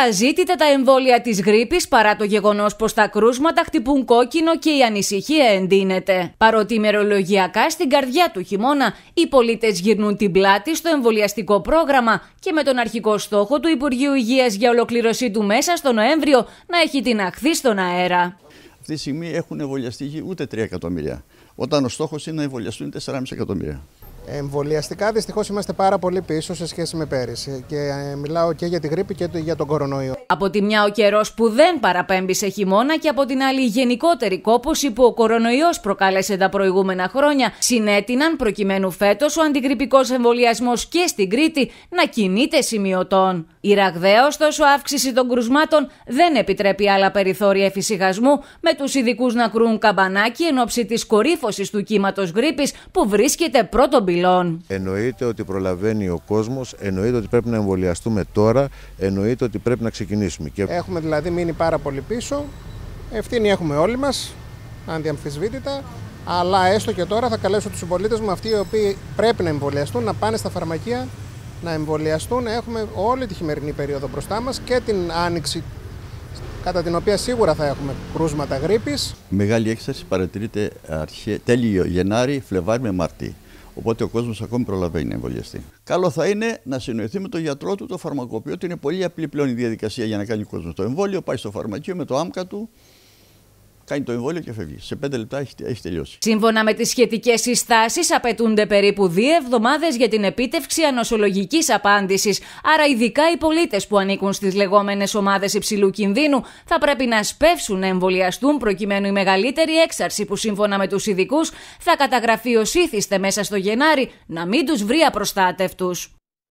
αζήτητα τα εμβόλια της γρήπης παρά το γεγονός πως τα κρούσματα χτυπούν κόκκινο και η ανησυχία εντείνεται. Παρότι ημερολογιακά στην καρδιά του χειμώνα, οι πολίτες γυρνούν την πλάτη στο εμβολιαστικό πρόγραμμα και με τον αρχικό στόχο του Υπουργείου Υγείας για ολοκλήρωσή του μέσα στο Νοέμβριο να έχει την αχθή στον αέρα. Αυτή τη στιγμή έχουν εμβολιαστεί ούτε 3 εκατομμύρια. Όταν ο στόχος είναι να εμβολιαστούν 4,5 εκατομμύρια εμβολιαστικά δυστυχώς είμαστε πάρα πολύ πίσω σε σχέση με πέρυσι και ε, μιλάω και για τη γρήπη και για τον κορονοϊό. Από τη μια ο καιρός που δεν παραπέμπει σε χειμώνα και από την άλλη η γενικότερη κόπωση που ο κορονοϊός προκάλεσε τα προηγούμενα χρόνια συνέτειναν προκειμένου φέτος ο αντιγρυπικός εμβολιασμός και στην Κρήτη να κινείται σημειωτών. Η ραγδαία ωστόσο αύξηση των κρουσμάτων δεν επιτρέπει άλλα περιθώρια εφησυχασμού με τους ειδικούς να κρούν καμπανάκι εν ώψη της κορύφωσης του κύματος γρήπης που βρίσκεται πρώτον Εννοείται ότι προλαβαίνει ο κόσμος, εννοείται ότι πρέπει να εμβολιαστούμε τώρα, εννοείται ότι πρέπει να ξεκινήσουμε. Έχουμε δηλαδή μείνει πάρα πολύ πίσω. Ευθύνη έχουμε όλοι μας, αντιαμφισβήτητα. Αλλά έστω και τώρα θα καλέσω τους συμπολίτες μου, αυτοί οι οποίοι πρέπει να εμβολιαστούν, να πάνε στα φαρμακεία να εμβολιαστούν. Έχουμε όλη τη χειμερινή περίοδο μπροστά μας και την άνοιξη κατά την οποία σίγουρα θα έχουμε κρούσματα γρήπης. Μεγάλη έξαρση παρατηρείται τέλειο Γενάρη, Φλεβάρι με Μάρτι. Οπότε ο κόσμος ακόμη προλαβαίνει να εμβολιαστεί. Καλό θα είναι να συνοηθεί με τον γιατρό του, το φαρμακοποιό του. Είναι πολύ απλή πλέον η διαδικασία για να κάνει ο κόσμος το εμβόλιο. Πάει στο φαρμακείο με το άμκα του, κάνει το εμβόλιο και φεύγει. Σε πέντε λεπτά έχει, τελειώσει. Σύμφωνα με τις σχετικές συστάσεις, απαιτούνται περίπου δύο εβδομάδες για την επίτευξη ανοσολογικής απάντησης. Άρα, ειδικά οι πολίτες που ανήκουν στις λεγόμενες ομάδες υψηλού κινδύνου θα πρέπει να σπεύσουν να εμβολιαστούν προκειμένου η μεγαλύτερη έξαρση που σύμφωνα με τους ειδικούς θα καταγραφεί ως ήθιστε μέσα στο Γενάρη να μην τους βρει απροστάτευτους.